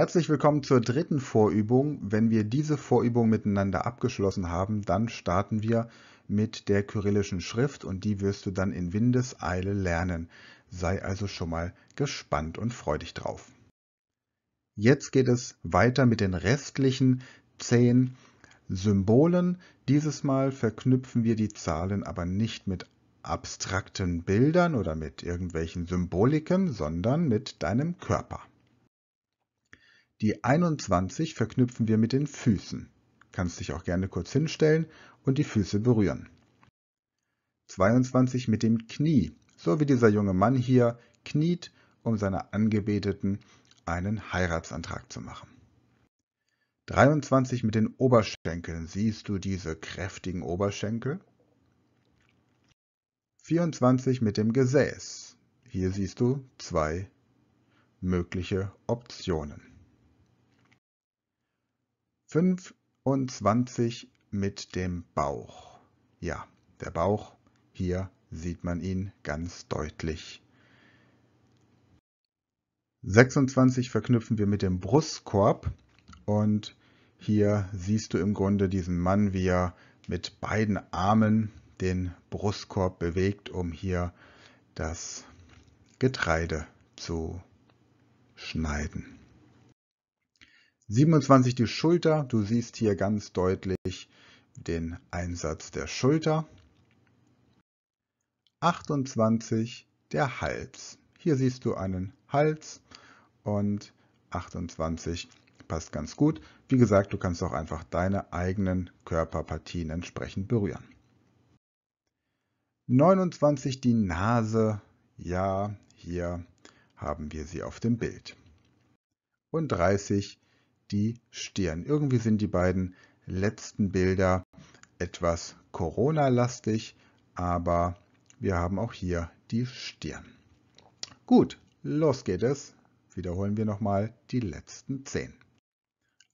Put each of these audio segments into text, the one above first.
Herzlich willkommen zur dritten Vorübung. Wenn wir diese Vorübung miteinander abgeschlossen haben, dann starten wir mit der kyrillischen Schrift und die wirst du dann in Windeseile lernen. Sei also schon mal gespannt und freu dich drauf. Jetzt geht es weiter mit den restlichen zehn Symbolen. Dieses Mal verknüpfen wir die Zahlen aber nicht mit abstrakten Bildern oder mit irgendwelchen Symboliken, sondern mit deinem Körper. Die 21 verknüpfen wir mit den Füßen. Kannst dich auch gerne kurz hinstellen und die Füße berühren. 22 mit dem Knie, so wie dieser junge Mann hier kniet, um seiner Angebeteten einen Heiratsantrag zu machen. 23 mit den Oberschenkeln. Siehst du diese kräftigen Oberschenkel? 24 mit dem Gesäß. Hier siehst du zwei mögliche Optionen. 25 mit dem Bauch. Ja, der Bauch, hier sieht man ihn ganz deutlich. 26 verknüpfen wir mit dem Brustkorb und hier siehst du im Grunde diesen Mann, wie er mit beiden Armen den Brustkorb bewegt, um hier das Getreide zu schneiden. 27 die Schulter. Du siehst hier ganz deutlich den Einsatz der Schulter. 28 der Hals. Hier siehst du einen Hals und 28 passt ganz gut. Wie gesagt, du kannst auch einfach deine eigenen Körperpartien entsprechend berühren. 29 die Nase. Ja, hier haben wir sie auf dem Bild. Und 30 die die Stirn. Irgendwie sind die beiden letzten Bilder etwas Corona-lastig, aber wir haben auch hier die Stirn. Gut, los geht es. Wiederholen wir nochmal die letzten 10.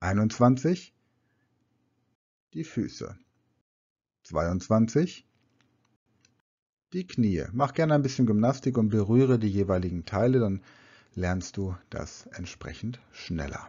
21. Die Füße. 22. Die Knie. Mach gerne ein bisschen Gymnastik und berühre die jeweiligen Teile, dann lernst du das entsprechend schneller.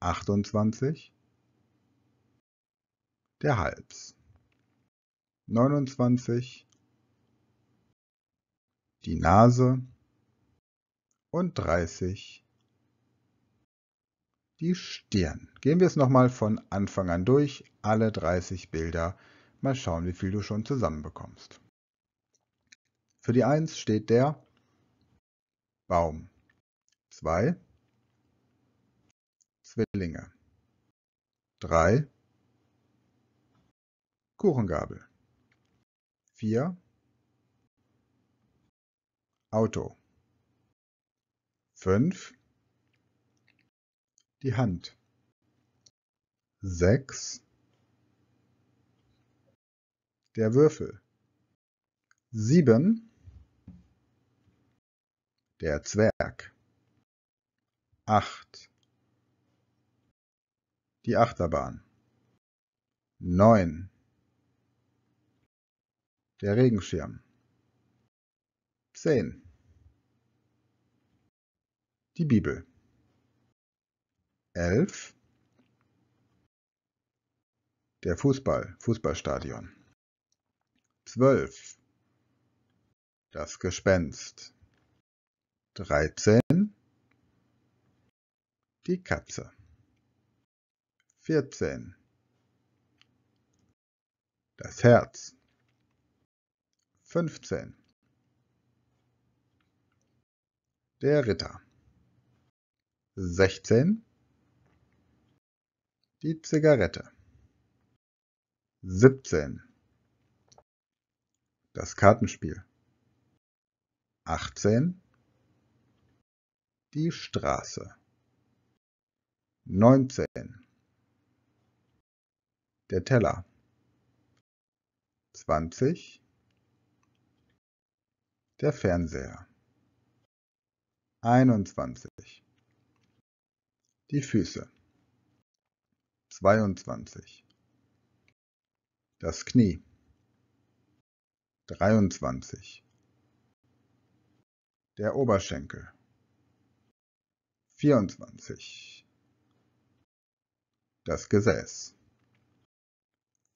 28 der Hals 29 die Nase und 30 die Stirn. Gehen wir es nochmal von Anfang an durch, alle 30 Bilder. Mal schauen, wie viel du schon zusammenbekommst. Für die 1 steht der Baum. 2 Zwillinge. 3. Kuchengabel. 4. Auto. 5. Die Hand. 6. Der Würfel. 7. Der Zwerg. 8 die Achterbahn. 9. Der Regenschirm. 10. Die Bibel. 11. Der Fußball, Fußballstadion. 12. Das Gespenst. 13. Die Katze vierzehn. Das Herz fünfzehn. Der Ritter sechzehn. Die Zigarette siebzehn. Das Kartenspiel achtzehn. Die Straße neunzehn der Teller. 20 der Fernseher. 21 die Füße. 22 das Knie. 23 der Oberschenkel. 24 das Gesäß.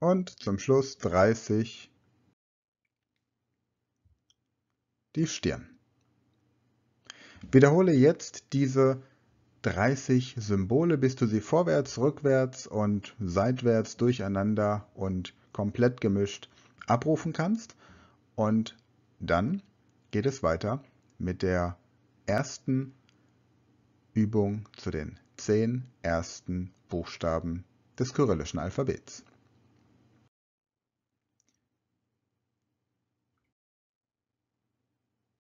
Und zum Schluss 30 die Stirn. Wiederhole jetzt diese 30 Symbole, bis du sie vorwärts, rückwärts und seitwärts durcheinander und komplett gemischt abrufen kannst. Und dann geht es weiter mit der ersten Übung zu den 10 ersten Buchstaben des kyrillischen Alphabets.